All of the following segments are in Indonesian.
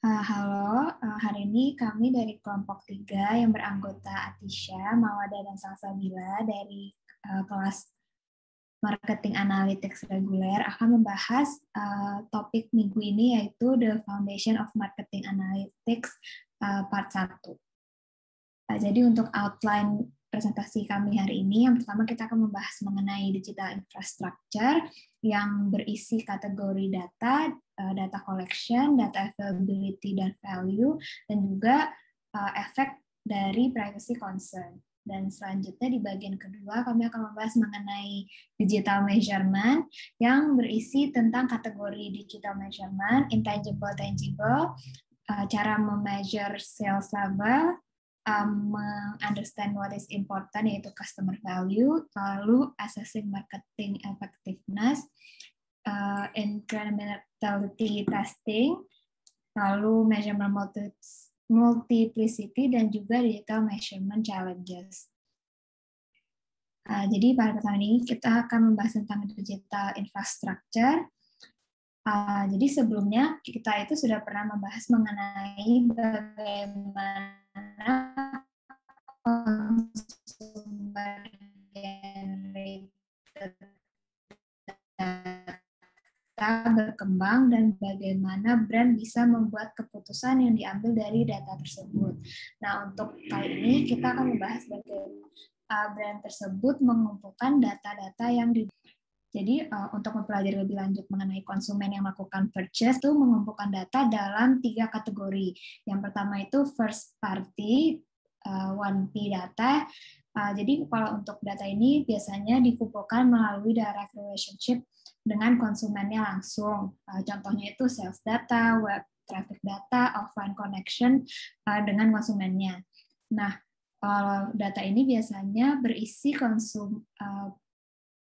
Eh, halo, eh, hari ini kami dari kelompok tiga yang beranggota Atisha, Mawada, dan Bila dari eh, kelas Marketing Analytics Reguler akan membahas topik minggu ini yaitu The Foundation of Marketing Analytics Part 1. Nah, jadi untuk outline presentasi kami hari ini. Yang pertama kita akan membahas mengenai digital infrastructure yang berisi kategori data, eh, data collection, data availability dan value, dan juga eh, efek dari privacy concern. Dan selanjutnya di bagian kedua kami akan membahas mengenai digital measurement yang berisi tentang kategori digital measurement, intangible, tangible, eh, cara memeasure sales level, Um, meng understand what is important yaitu customer value, lalu assessing marketing effectiveness, uh, incrementality testing, lalu measurement multi multiplicity dan juga digital measurement challenges. Uh, jadi pada pertemuan ini kita akan membahas tentang digital infrastructure. Uh, jadi sebelumnya kita itu sudah pernah membahas mengenai bagaimana konsumer generated data berkembang dan bagaimana brand bisa membuat keputusan yang diambil dari data tersebut. Nah, untuk kali ini kita akan membahas bagaimana uh, brand tersebut mengumpulkan data-data yang di jadi uh, untuk mempelajari lebih lanjut mengenai konsumen yang melakukan purchase tuh mengumpulkan data dalam tiga kategori. Yang pertama itu first party, uh, eh, 1P data. Uh, jadi kalau untuk data ini biasanya dikumpulkan melalui direct relationship dengan konsumennya langsung. Uh, contohnya itu sales data, web traffic data, offline connection uh, dengan konsumennya. Nah, kalau data ini biasanya berisi konsum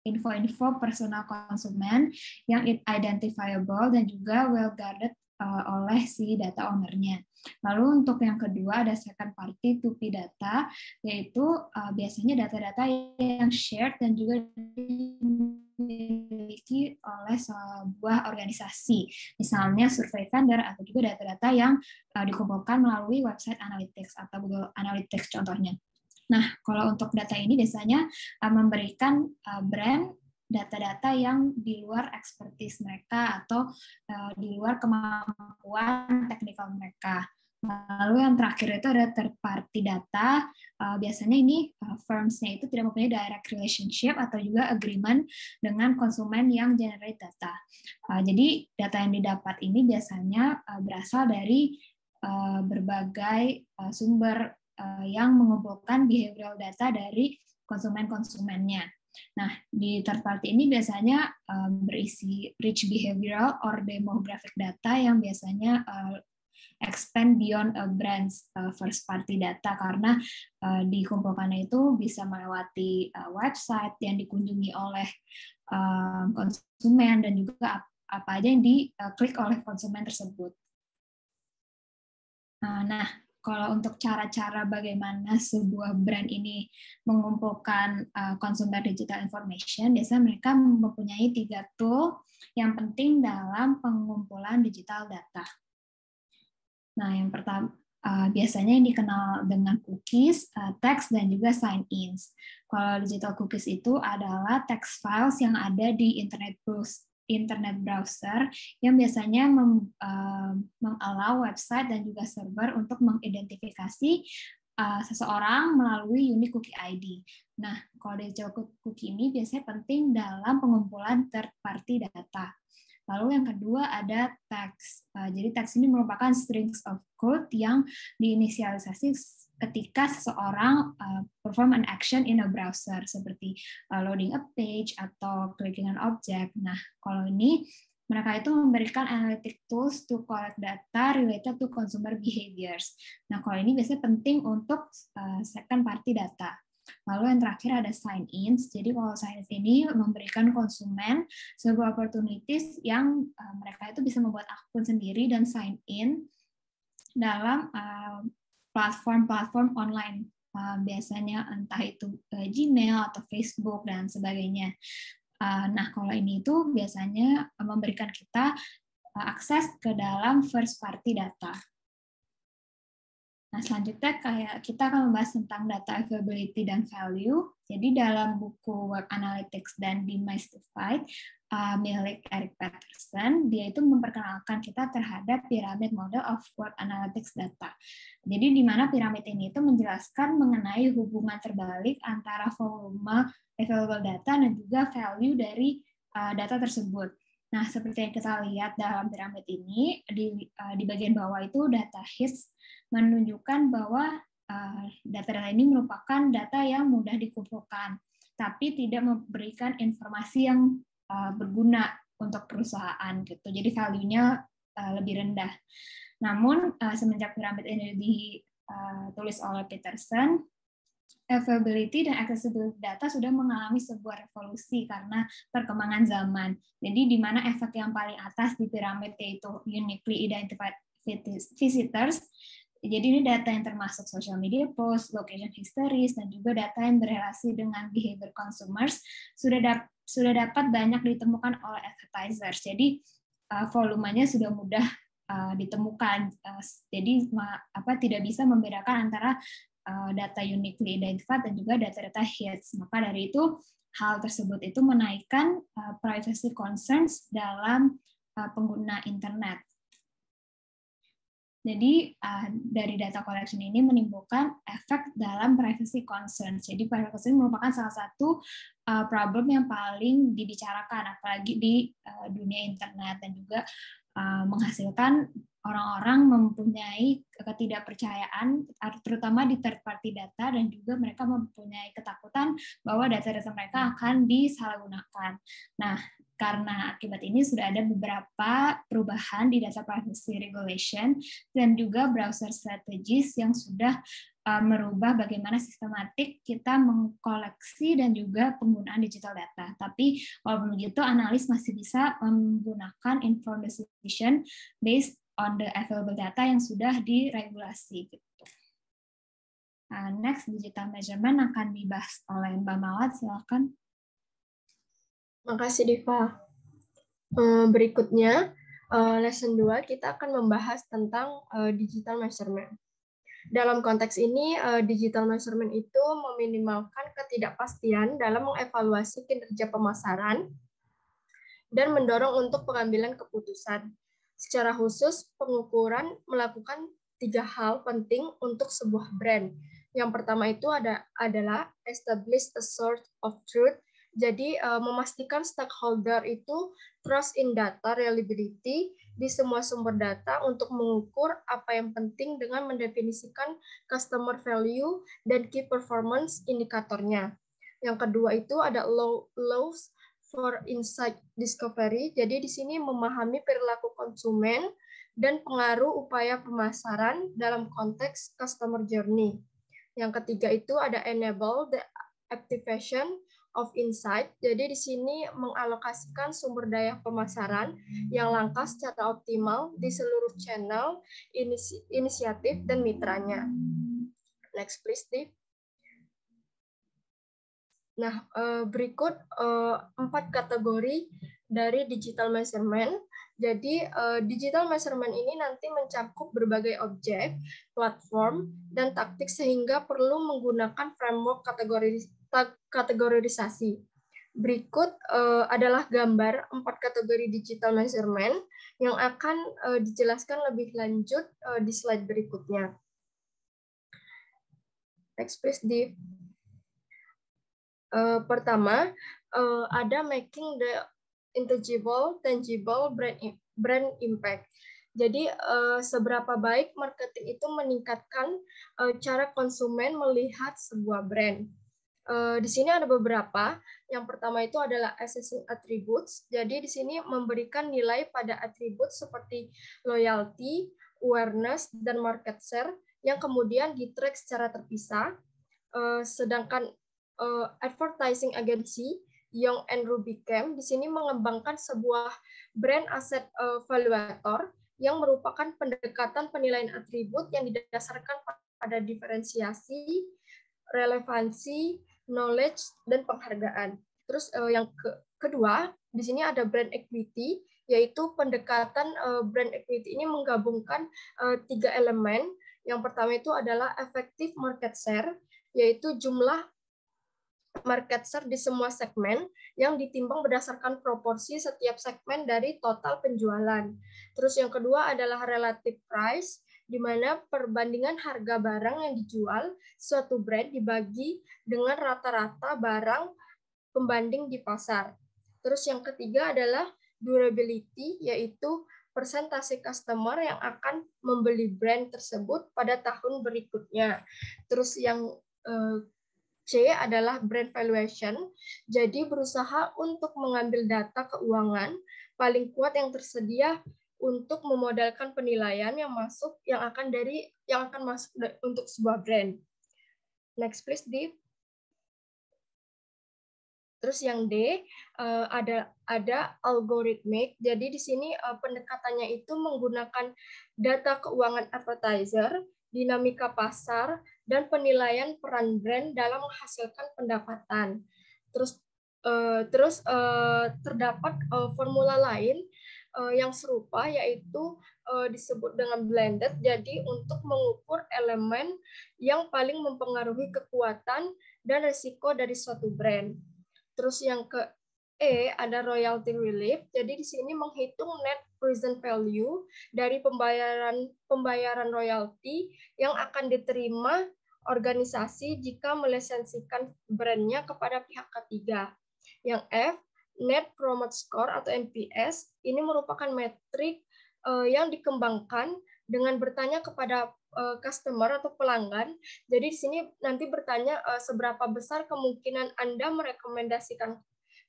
info-info personal konsumen yang identifiable dan juga well guarded eh, oleh si data ownernya. Lalu untuk yang kedua ada second party to p data, yaitu uh, biasanya data-data yang shared dan juga dimiliki oleh sebuah organisasi, misalnya survei vendor atau juga data-data yang uh, dikumpulkan melalui website analytics atau Google Analytics contohnya. Nah, kalau untuk data ini biasanya uh, memberikan uh, brand data-data yang di luar ekspertis mereka atau uh, di luar kemampuan teknikal mereka. Lalu yang terakhir itu ada third party data. Uh, biasanya ini uh, firms-nya itu tidak mempunyai direct relationship atau juga agreement dengan konsumen yang generate data. Uh, jadi data yang didapat ini biasanya uh, berasal dari uh, berbagai uh, sumber Eh, yang mengumpulkan behavioral data dari konsumen-konsumennya. Nah, di third party ini biasanya um, berisi rich behavioral or demographic data yang biasanya uh, expand beyond a brand's uh, first party data karena uh, dikumpulkannya itu bisa melewati uh, website yang dikunjungi oleh uh, konsumen dan juga ap apa aja yang diklik uh, oleh konsumen tersebut. Nah, nah kalau untuk cara-cara bagaimana sebuah brand ini mengumpulkan uh, digital information, biasanya mereka mempunyai tiga tool yang penting dalam pengumpulan digital data. Nah, yang pertama uh, biasanya yang dikenal dengan cookies, uh, text, dan juga sign-ins. Kalau digital cookies itu adalah text files yang ada di internet browser internet browser yang biasanya mem, uh, mengalau website dan juga server untuk mengidentifikasi uh, seseorang melalui unique cookie ID. Nah, kode jauh cookie ini biasanya penting dalam pengumpulan third party data. Lalu yang kedua ada teks. Eh, jadi teks ini merupakan strings of code yang diinisialisasi ketika seseorang uh, perform an action in a browser seperti uh, loading a page atau clicking an object. Nah, kalau ini mereka itu memberikan analytic tools to collect data related to consumer behaviors. Nah, kalau ini biasanya penting untuk uh, second party data. Lalu yang terakhir ada sign-ins. Jadi kalau sign-ins ini memberikan konsumen sebuah opportunities yang uh, mereka itu bisa membuat akun sendiri dan sign-in dalam uh, platform-platform online uh, biasanya entah itu uh, Gmail atau Facebook dan sebagainya. Uh, nah kalau ini itu biasanya memberikan kita uh, akses ke dalam first party data. Nah, selanjutnya kayak kita akan membahas tentang data availability dan value. Jadi dalam buku Web Analytics dan Demystified, Uh, milik Eric Peterson. dia itu memperkenalkan kita terhadap piramid model of work analytics data. Jadi di mana piramid ini itu menjelaskan mengenai hubungan terbalik antara volume available data dan juga value dari uh, data tersebut. Nah, seperti yang kita lihat dalam piramid ini di uh, di bagian bawah itu data hits menunjukkan bahwa data-data ini merupakan data yang mudah dikumpulkan tapi tidak memberikan informasi yang Eh, berguna untuk perusahaan gitu. Jadi value-nya uh, lebih rendah. Namun uh, semenjak piramid ini ditulis uh, oleh Peterson, availability dan accessibility data sudah mengalami sebuah revolusi karena perkembangan zaman. Jadi di mana efek yang paling atas di piramid yaitu uniquely identified visitors. Jadi ini data yang termasuk social media post, location histories, dan juga data yang berrelasi dengan behavior consumers sudah dapat sudah dapat banyak ditemukan oleh advertisers. Jadi uh, volumenya sudah mudah uh, ditemukan. Uh, jadi ma, apa tidak bisa membedakan antara uh, data uniquely identified dan juga data-data hits. Maka dari itu hal tersebut itu menaikkan uh, privacy concerns dalam uh, pengguna internet. Jadi uh, dari data collection ini menimbulkan efek dalam privacy concerns. Jadi privacy merupakan salah satu uh, problem yang paling dibicarakan apalagi di uh, dunia internet dan juga uh, menghasilkan orang-orang mempunyai ketidakpercayaan terutama di third party data dan juga mereka mempunyai ketakutan bahwa data-data mereka akan disalahgunakan. Nah, karena akibat ini sudah ada beberapa perubahan di data privacy regulation dan juga browser strategis yang sudah uh, merubah bagaimana sistematik kita mengkoleksi dan juga penggunaan digital data. Tapi walaupun begitu, analis masih bisa menggunakan information based on the available data yang sudah diregulasi. Uh, next, digital measurement akan dibahas oleh Mbak Mawat. Silakan. Makasih Diva. Eh, berikutnya, eh, lesson 2 kita akan membahas tentang eh, digital measurement. Dalam konteks ini, digital measurement itu meminimalkan ketidakpastian dalam mengevaluasi kinerja pemasaran dan mendorong untuk pengambilan keputusan. Secara khusus, pengukuran melakukan tiga hal penting untuk sebuah brand. Yang pertama itu ada adalah establish a source of truth jadi uh, memastikan stakeholder itu trust in data reliability di semua sumber data untuk mengukur apa yang penting dengan mendefinisikan customer value dan key performance indikatornya. Yang kedua itu ada low lows for insight discovery. Jadi di sini memahami perilaku konsumen dan pengaruh upaya pemasaran dalam konteks customer journey. Yang ketiga itu ada enable the activation of Insight. Jadi di sini mengalokasikan sumber daya pemasaran yang langka secara optimal di seluruh channel, inisiatif, dan mitranya. Next please, Steve. Nah, eh, berikut eh, empat kategori dari digital measurement. Jadi, eh, digital measurement ini nanti mencakup berbagai objek, platform, dan taktik sehingga perlu menggunakan framework kategori kategorisasi. Berikut uh, adalah gambar empat kategori digital measurement yang akan uh, dijelaskan lebih lanjut uh, di slide berikutnya. Next please, Div. Uh, pertama, uh, ada making the intangible, tangible brand, brand impact. Jadi uh, seberapa baik marketing itu meningkatkan uh, cara konsumen melihat sebuah brand. Uh, di sini ada beberapa. Yang pertama itu adalah assessing attributes. Jadi di sini memberikan nilai pada atribut seperti loyalty, awareness, dan market share yang kemudian di track secara terpisah. Uh, sedangkan uh, advertising agency Young and Rubicam di sini mengembangkan sebuah brand asset evaluator yang merupakan pendekatan penilaian atribut yang didasarkan pada diferensiasi, relevansi, knowledge, dan penghargaan. Terus uh, yang ke kedua, di sini ada brand equity, yaitu pendekatan uh, brand equity ini menggabungkan uh, tiga elemen. Yang pertama itu adalah effective market share, yaitu jumlah market share di semua segmen yang ditimbang berdasarkan proporsi setiap segmen dari total penjualan. Terus yang kedua adalah relative price, di mana perbandingan harga barang yang dijual suatu brand dibagi dengan rata-rata barang pembanding di pasar. Terus yang ketiga adalah durability, yaitu persentase customer yang akan membeli brand tersebut pada tahun berikutnya. Terus yang eh, C adalah brand valuation, jadi berusaha untuk mengambil data keuangan paling kuat yang tersedia untuk memodalkan penilaian yang masuk yang akan dari yang akan masuk untuk sebuah brand. Next please Deep. Terus yang D eh, ada ada algoritmik. Jadi di sini eh, pendekatannya itu menggunakan data keuangan advertiser, dinamika pasar, dan penilaian peran brand dalam menghasilkan pendapatan. Terus eh, terus terdapat formula lain uh, yang serupa yaitu uh, disebut dengan blended. Jadi untuk mengukur elemen yang paling mempengaruhi kekuatan dan risiko dari suatu brand. Terus yang ke E ada royalty relief. Jadi di sini menghitung net present value dari pembayaran pembayaran royalti yang akan diterima organisasi jika melisensikan brandnya kepada pihak ketiga. Yang F Net Promote Score atau NPS ini merupakan metrik eh, yang dikembangkan dengan bertanya kepada eh, customer atau pelanggan. Jadi di sini nanti bertanya eh, seberapa besar kemungkinan Anda merekomendasikan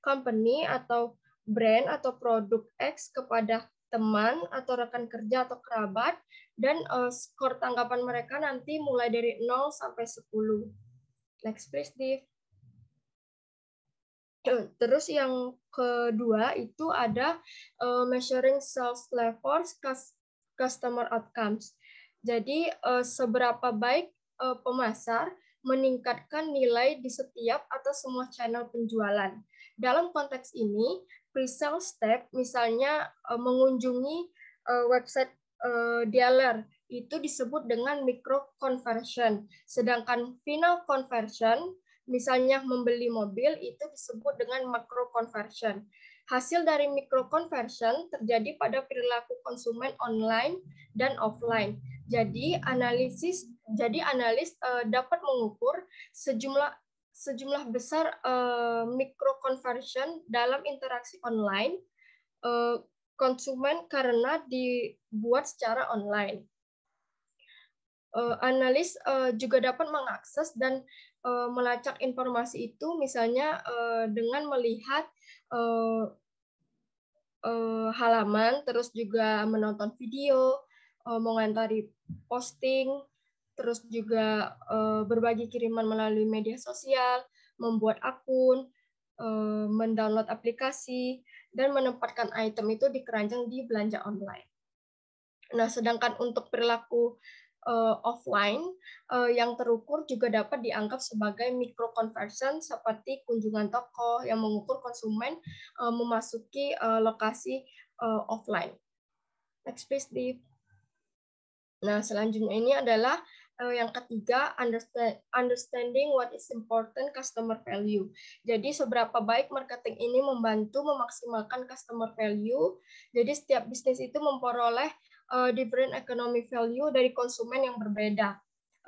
company atau brand atau produk X kepada teman atau rekan kerja atau kerabat dan skor tanggapan mereka nanti mulai dari 0 sampai 10. Next please, Div. Eh, terus yang kedua itu ada uh, measuring sales levels, customer outcomes. Jadi uh, seberapa baik uh, pemasar meningkatkan nilai di setiap atau semua channel penjualan. Dalam konteks ini, pre-sale step misalnya uh, mengunjungi uh, website uh, dealer itu disebut dengan micro conversion. Sedangkan final conversion misalnya membeli mobil itu disebut dengan micro conversion. Hasil dari micro conversion terjadi pada perilaku konsumen online dan offline. Jadi analisis jadi analis uh, dapat mengukur sejumlah sejumlah besar uh, eh, micro conversion dalam interaksi online uh, konsumen karena dibuat secara online. Uh, analis uh, juga dapat mengakses dan Eh, melacak informasi itu misalnya eh, dengan melihat eh, halaman, terus juga menonton video, uh, mengantari posting, terus juga berbagi kiriman melalui media sosial, membuat akun, mendownload aplikasi, dan menempatkan item itu di keranjang di belanja online. Nah, sedangkan untuk perilaku uh, offline uh, yang terukur juga dapat dianggap sebagai micro conversion seperti kunjungan toko yang mengukur konsumen uh, memasuki uh, lokasi uh, offline. Next please, Nah, selanjutnya ini adalah uh, yang ketiga understand, understanding what is important customer value. Jadi seberapa baik marketing ini membantu memaksimalkan customer value. Jadi setiap bisnis itu memperoleh uh, different economic value dari konsumen yang berbeda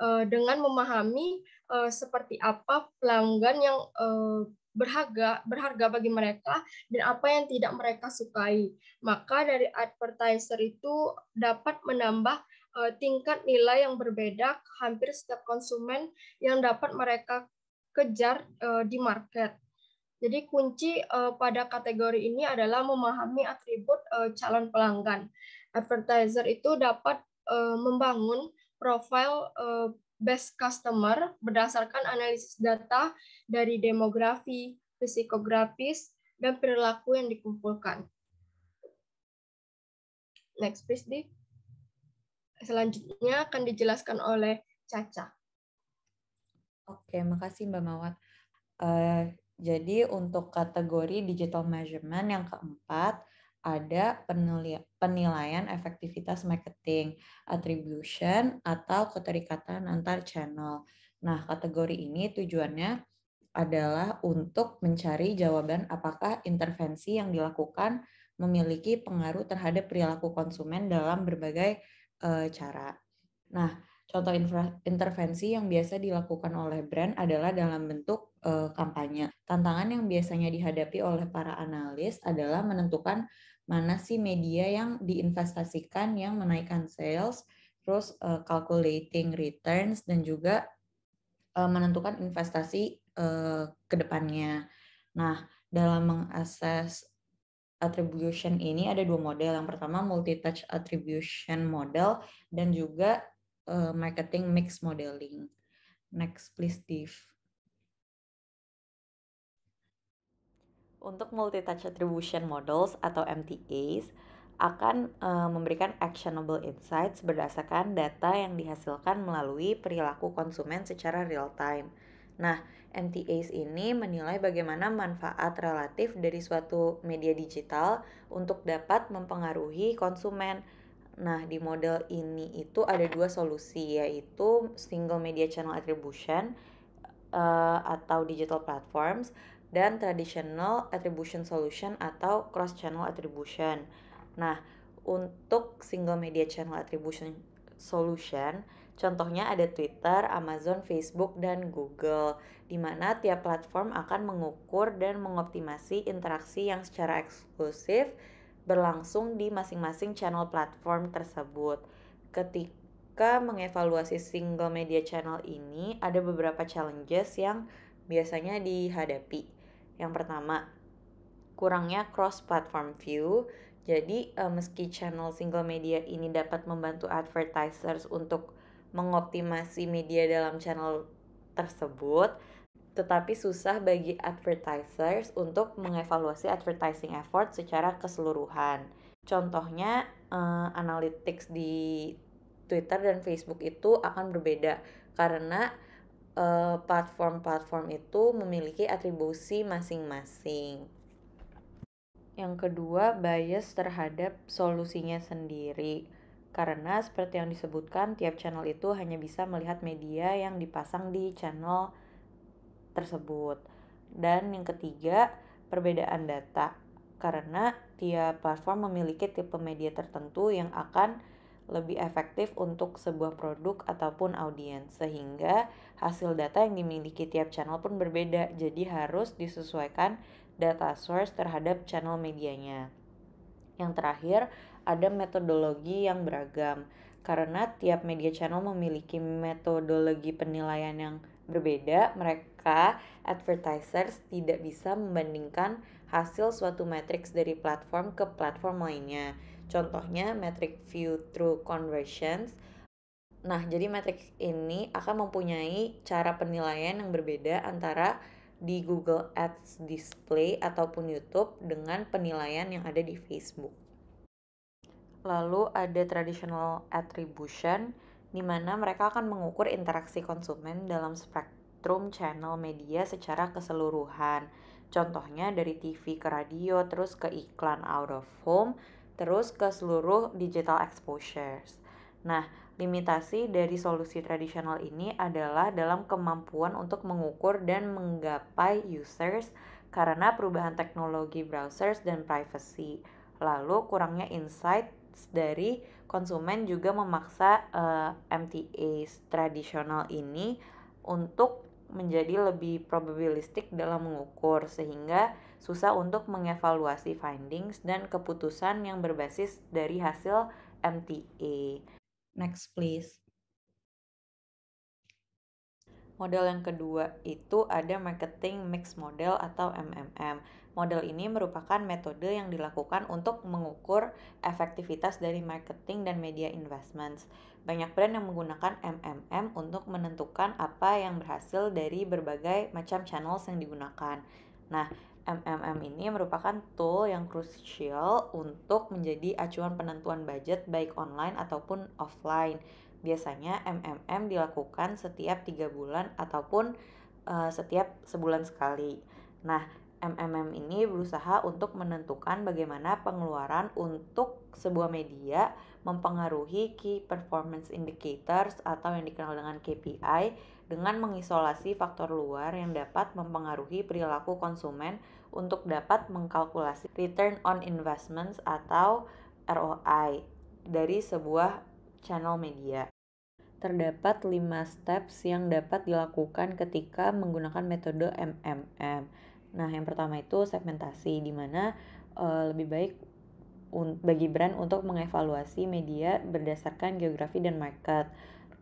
uh, dengan memahami uh, seperti apa pelanggan yang uh, berharga berharga bagi mereka dan apa yang tidak mereka sukai. Maka dari advertiser itu dapat menambah uh, tingkat nilai yang berbeda hampir setiap konsumen yang dapat mereka kejar uh, di market. Jadi kunci uh, pada kategori ini adalah memahami atribut uh, calon pelanggan advertiser itu dapat uh, membangun profil uh, best customer berdasarkan analisis data dari demografi, psikografis, dan perilaku yang dikumpulkan. Next please, Di. Selanjutnya akan dijelaskan oleh Caca. Oke, makasih Mbak Mawat. Uh, eh, jadi untuk kategori digital measurement yang keempat, ada penilaian, penilaian efektivitas marketing, attribution, atau keterikatan antar channel. Nah, kategori ini tujuannya adalah untuk mencari jawaban apakah intervensi yang dilakukan memiliki pengaruh terhadap perilaku konsumen dalam berbagai uh, cara. Nah, contoh intervensi yang biasa dilakukan oleh brand adalah dalam bentuk uh, kampanye. Tantangan yang biasanya dihadapi oleh para analis adalah menentukan mana sih media yang diinvestasikan yang menaikkan sales, terus uh, calculating returns dan juga uh, menentukan investasi uh, ke depannya. Nah, dalam mengakses attribution ini ada dua model. Yang pertama multi-touch attribution model dan juga uh, marketing mix modeling. Next please, Steve. Untuk multi-touch attribution models atau MTAs akan e, memberikan actionable insights berdasarkan data yang dihasilkan melalui perilaku konsumen secara real time. Nah, MTAs ini menilai bagaimana manfaat relatif dari suatu media digital untuk dapat mempengaruhi konsumen. Nah, di model ini itu ada dua solusi yaitu single media channel attribution uh, atau digital platforms dan traditional attribution solution atau cross channel attribution. Nah, untuk single media channel attribution solution, contohnya ada Twitter, Amazon, Facebook, dan Google, di mana tiap platform akan mengukur dan mengoptimasi interaksi yang secara eksklusif berlangsung di masing-masing channel platform tersebut. Ketika mengevaluasi single media channel ini, ada beberapa challenges yang biasanya dihadapi. Yang pertama, kurangnya cross platform view. Jadi uh, meski channel single media ini dapat membantu advertisers untuk mengoptimasi media dalam channel tersebut, tetapi susah bagi advertisers untuk mengevaluasi advertising effort secara keseluruhan. Contohnya uh, analytics di Twitter dan Facebook itu akan berbeda karena Eh, platform-platform itu memiliki atribusi masing-masing. Yang kedua, bias terhadap solusinya sendiri. Karena seperti yang disebutkan, tiap channel itu hanya bisa melihat media yang dipasang di channel tersebut. Dan yang ketiga, perbedaan data. Karena tiap platform memiliki tipe media tertentu yang akan lebih efektif untuk sebuah produk ataupun audiens sehingga hasil data yang dimiliki tiap channel pun berbeda jadi harus disesuaikan data source terhadap channel medianya. Yang terakhir, ada metodologi yang beragam karena tiap media channel memiliki metodologi penilaian yang berbeda, mereka advertisers tidak bisa membandingkan hasil suatu matriks dari platform ke platform lainnya Contohnya metric view through conversions. Nah, jadi metric ini akan mempunyai cara penilaian yang berbeda antara di Google Ads display ataupun YouTube dengan penilaian yang ada di Facebook. Lalu ada traditional attribution di mana mereka akan mengukur interaksi konsumen dalam spektrum channel media secara keseluruhan. Contohnya dari TV ke radio, terus ke iklan out of home, terus ke seluruh digital exposures. Nah, limitasi dari solusi tradisional ini adalah dalam kemampuan untuk mengukur dan menggapai users karena perubahan teknologi browsers dan privacy. Lalu kurangnya insight dari konsumen juga memaksa uh, eh, MTA tradisional ini untuk menjadi lebih probabilistik dalam mengukur sehingga susah untuk mengevaluasi findings dan keputusan yang berbasis dari hasil MTA. Next please. Model yang kedua itu ada marketing mix model atau MMM. Model ini merupakan metode yang dilakukan untuk mengukur efektivitas dari marketing dan media investments. Banyak brand yang menggunakan MMM untuk menentukan apa yang berhasil dari berbagai macam channels yang digunakan. Nah, MMM ini merupakan tool yang krusial untuk menjadi acuan penentuan budget baik online ataupun offline. Biasanya MMM dilakukan setiap tiga bulan ataupun uh, setiap sebulan sekali. Nah, MMM ini berusaha untuk menentukan bagaimana pengeluaran untuk sebuah media mempengaruhi key performance indicators atau yang dikenal dengan KPI dengan mengisolasi faktor luar yang dapat mempengaruhi perilaku konsumen untuk dapat mengkalkulasi return on investments atau ROI dari sebuah channel media. Terdapat lima steps yang dapat dilakukan ketika menggunakan metode MMM. Nah, yang pertama itu segmentasi di mana uh, lebih baik bagi brand untuk mengevaluasi media berdasarkan geografi dan market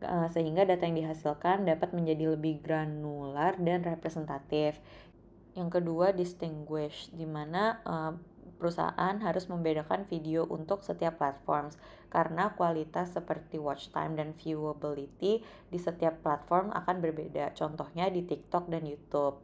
eh, sehingga data yang dihasilkan dapat menjadi lebih granular dan representatif. Yang kedua distinguish, di mana uh, perusahaan harus membedakan video untuk setiap platform karena kualitas seperti watch time dan viewability di setiap platform akan berbeda. Contohnya di TikTok dan YouTube.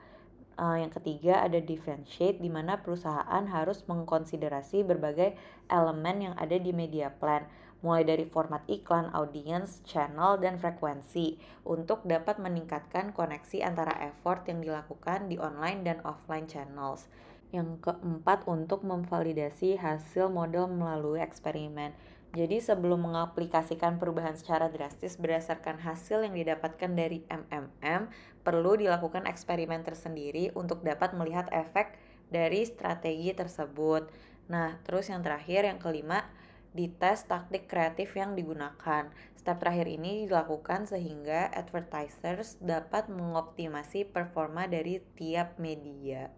Uh, yang ketiga ada differentiate di mana perusahaan harus mengkonsiderasi berbagai elemen yang ada di media plan mulai dari format iklan, audience, channel, dan frekuensi untuk dapat meningkatkan koneksi antara effort yang dilakukan di online dan offline channels. Yang keempat untuk memvalidasi hasil model melalui eksperimen. Jadi sebelum mengaplikasikan perubahan secara drastis berdasarkan hasil yang didapatkan dari MMM, perlu dilakukan eksperimen tersendiri untuk dapat melihat efek dari strategi tersebut. Nah, terus yang terakhir yang kelima dites taktik kreatif yang digunakan. Step terakhir ini dilakukan sehingga advertisers dapat mengoptimasi performa dari tiap media.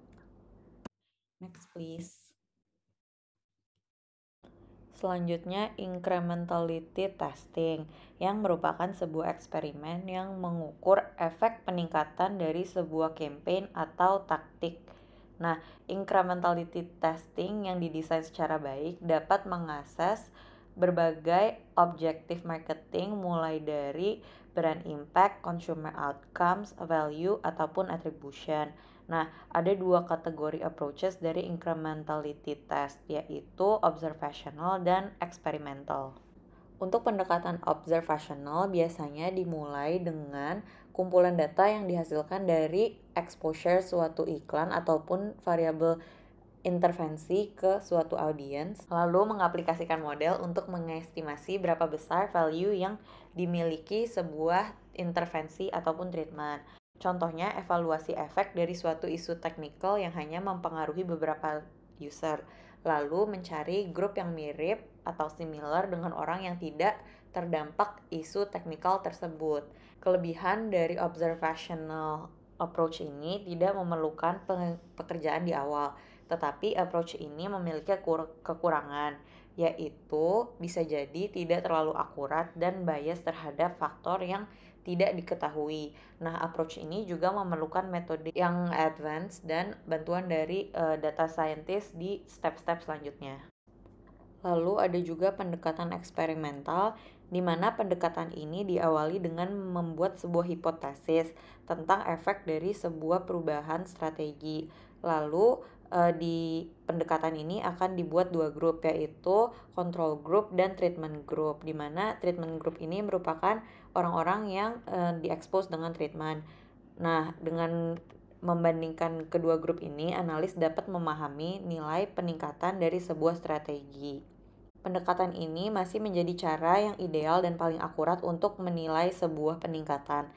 Next please. Selanjutnya, incrementality testing yang merupakan sebuah eksperimen yang mengukur efek peningkatan dari sebuah campaign atau taktik Nah, incrementality testing yang didesain secara baik dapat mengakses berbagai objektif marketing mulai dari brand impact, consumer outcomes, value, ataupun attribution. Nah, ada dua kategori approaches dari incrementality test, yaitu observational dan experimental. Untuk pendekatan observational biasanya dimulai dengan kumpulan data yang dihasilkan dari exposure suatu iklan ataupun variabel intervensi ke suatu audiens, lalu mengaplikasikan model untuk mengestimasi berapa besar value yang dimiliki sebuah intervensi ataupun treatment. Contohnya, evaluasi efek dari suatu isu teknikal yang hanya mempengaruhi beberapa user, lalu mencari grup yang mirip atau similar dengan orang yang tidak terdampak isu teknikal tersebut. Kelebihan dari observational approach ini tidak memerlukan pekerjaan di awal, tetapi approach ini memiliki kekurangan, yaitu bisa jadi tidak terlalu akurat dan bias terhadap faktor yang tidak diketahui. Nah, approach ini juga memerlukan metode yang advance dan bantuan dari uh, data scientist di step-step selanjutnya. Lalu ada juga pendekatan eksperimental di mana pendekatan ini diawali dengan membuat sebuah hipotesis tentang efek dari sebuah perubahan strategi. Lalu eh, di pendekatan ini akan dibuat dua grup yaitu control group dan treatment group di mana treatment group ini merupakan orang-orang yang eh, diekspos dengan treatment. Nah, dengan membandingkan kedua grup ini, analis dapat memahami nilai peningkatan dari sebuah strategi. Pendekatan ini masih menjadi cara yang ideal dan paling akurat untuk menilai sebuah peningkatan.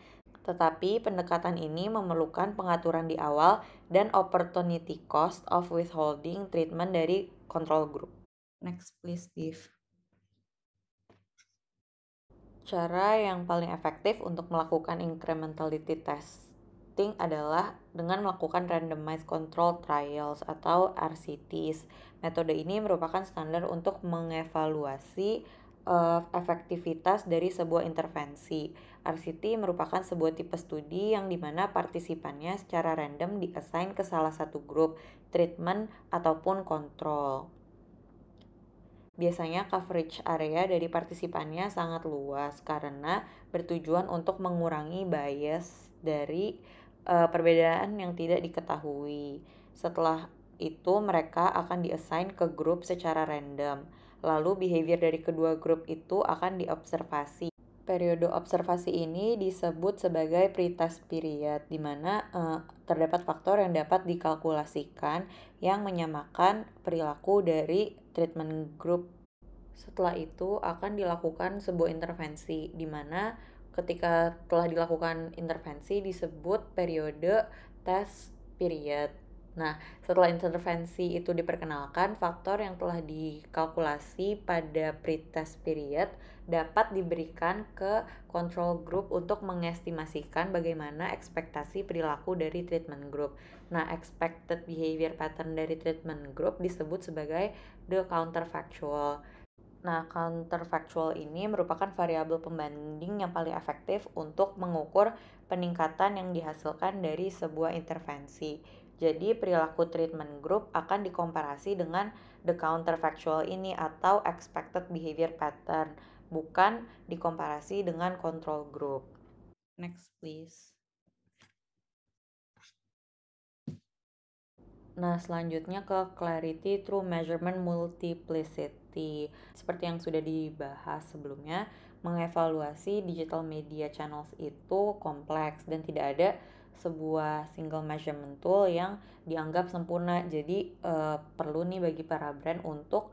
Tetapi pendekatan ini memerlukan pengaturan di awal dan opportunity cost of withholding treatment dari control group. Next please, Steve. Cara yang paling efektif untuk melakukan incrementality testing adalah dengan melakukan randomized control trials atau RCTs Metode ini merupakan standar untuk mengevaluasi uh, efektivitas dari sebuah intervensi. RCT merupakan sebuah tipe studi yang dimana partisipannya secara random diassign ke salah satu grup, treatment, ataupun kontrol. Biasanya coverage area dari partisipannya sangat luas karena bertujuan untuk mengurangi bias dari uh, perbedaan yang tidak diketahui. Setelah itu mereka akan diassign ke grup secara random. Lalu behavior dari kedua grup itu akan diobservasi. Periode observasi ini disebut sebagai pretest period, di mana eh, terdapat faktor yang dapat dikalkulasikan yang menyamakan perilaku dari treatment group. Setelah itu akan dilakukan sebuah intervensi, di mana ketika telah dilakukan intervensi disebut periode test period. Nah, setelah intervensi itu diperkenalkan, faktor yang telah dikalkulasi pada pretest period dapat diberikan ke control group untuk mengestimasikan bagaimana ekspektasi perilaku dari treatment group. Nah, expected behavior pattern dari treatment group disebut sebagai the counterfactual. Nah, counterfactual ini merupakan variabel pembanding yang paling efektif untuk mengukur peningkatan yang dihasilkan dari sebuah intervensi jadi perilaku treatment group akan dikomparasi dengan the counterfactual ini atau expected behavior pattern, bukan dikomparasi dengan control group. Next please. Nah, selanjutnya ke clarity through measurement multiplicity. Seperti yang sudah dibahas sebelumnya, mengevaluasi digital media channels itu kompleks dan tidak ada sebuah single measurement tool yang dianggap sempurna. Jadi uh, perlu nih bagi para brand untuk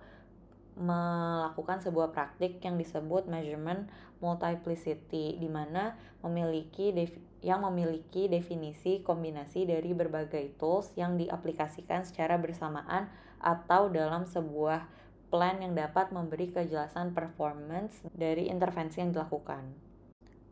melakukan sebuah praktik yang disebut measurement multiplicity di mana memiliki yang memiliki definisi kombinasi dari berbagai tools yang diaplikasikan secara bersamaan atau dalam sebuah plan yang dapat memberi kejelasan performance dari intervensi yang dilakukan.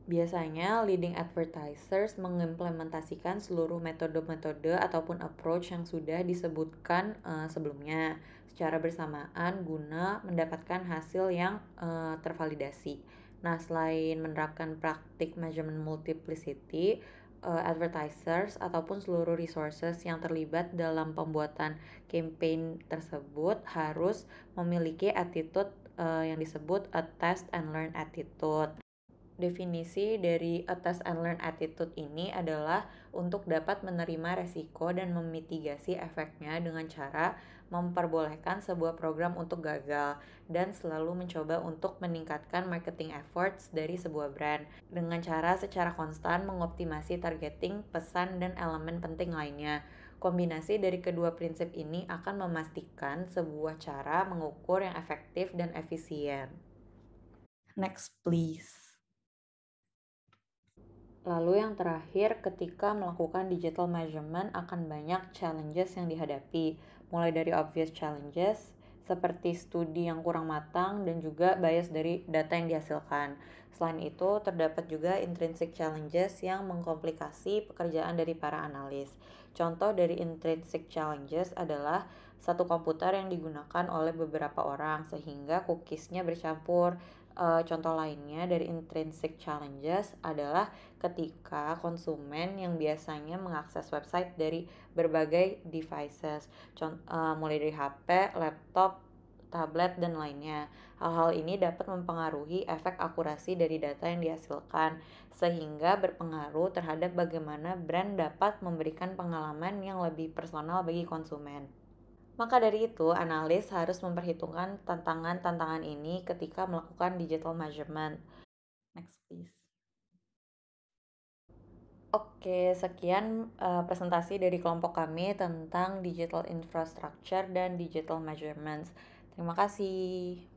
Biasanya, leading advertisers mengimplementasikan seluruh metode-metode ataupun approach yang sudah disebutkan uh, sebelumnya secara bersamaan guna mendapatkan hasil yang uh, tervalidasi. Nah, selain menerapkan praktik measurement multiplicity, uh, advertisers ataupun seluruh resources yang terlibat dalam pembuatan campaign tersebut harus memiliki attitude uh, yang disebut a test and learn attitude definisi dari "test and learn attitude ini adalah untuk dapat menerima resiko dan memitigasi efeknya dengan cara memperbolehkan sebuah program untuk gagal dan selalu mencoba untuk meningkatkan marketing efforts dari sebuah brand dengan cara secara konstan mengoptimasi targeting, pesan, dan elemen penting lainnya. Kombinasi dari kedua prinsip ini akan memastikan sebuah cara mengukur yang efektif dan efisien. Next, please. Lalu yang terakhir, ketika melakukan digital measurement akan banyak challenges yang dihadapi, mulai dari obvious challenges seperti studi yang kurang matang dan juga bias dari data yang dihasilkan. Selain itu, terdapat juga intrinsic challenges yang mengkomplikasi pekerjaan dari para analis. Contoh dari intrinsic challenges adalah satu komputer yang digunakan oleh beberapa orang sehingga cookiesnya bercampur Uh, contoh lainnya dari intrinsic challenges adalah ketika konsumen yang biasanya mengakses website dari berbagai devices, Contoh, eh, uh, mulai dari HP, laptop, tablet, dan lainnya. Hal-hal ini dapat mempengaruhi efek akurasi dari data yang dihasilkan, sehingga berpengaruh terhadap bagaimana brand dapat memberikan pengalaman yang lebih personal bagi konsumen. Maka dari itu, analis harus memperhitungkan tantangan-tantangan ini ketika melakukan digital measurement. Next please. Oke, sekian uh, presentasi dari kelompok kami tentang digital infrastructure dan digital measurements. Terima kasih.